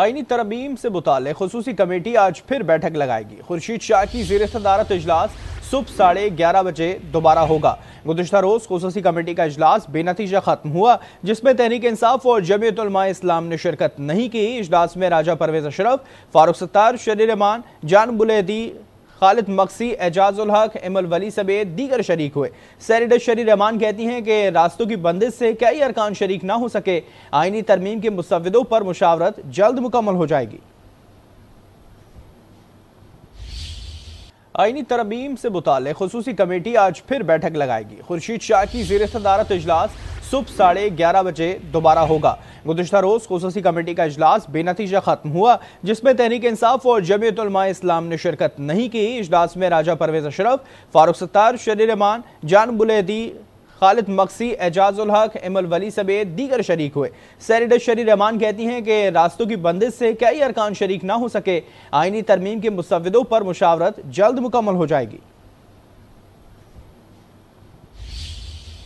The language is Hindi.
आइनी तरमीम से मुतल खसूस कमेटी आज फिर बैठक लगाएगी खुर्शीद शाह की जेर सदारत अजलास सुबह साढ़े ग्यारह बजे दोबारा होगा गुजशत रोज़ खसूसी कमेटी का अजलास बेनतीजा ख़त्म हुआ जिसमें तहरीक इंसाफ और जमीयतलमा इस्लाम ने शिरकत नहीं की अजलास में राजा परवेज अशरफ फारूक सत्तार शरीर रमान जान बुलेदी खालिद मकसी एजाजुल हक एमल वली समेत दीगर शरीक हुए सैनेटर शरी रहमान कहती हैं कि रास्तों की बंदिश से कई अरकान शरीक ना हो सके आइनी तरमीम के मुसविदों पर मुशावरत जल्द मुकम्मल हो जाएगी आइनी तरमीम से मुतल खसूस कमेटी आज फिर बैठक लगाएगी खुर्शीद शाह की जीर सदारत अजलास सुबह साढ़े ग्यारह बजे दोबारा होगा गुजशत रोज़ खसूसी कमेटी का अजलास बेनतीजा ख़त्म हुआ जिसमें तहरीक इंसाफ और जमयतलमा इस्लाम ने शिरकत नहीं की इजलास में राजा परवेज अशरफ फारूक सत्तार शरीर रमान जान बुलेदी खालिद मक्सी एजाजुल हक एमल वली समेत दीगर शरीक हुए सैनेटर शरी रहमान कहती हैं कि रास्तों की बंदिश से कई अरकान शरीक ना हो सके आइनी तरमीम के मुसविदों पर मुशावरत जल्द मुकम्मल हो जाएगी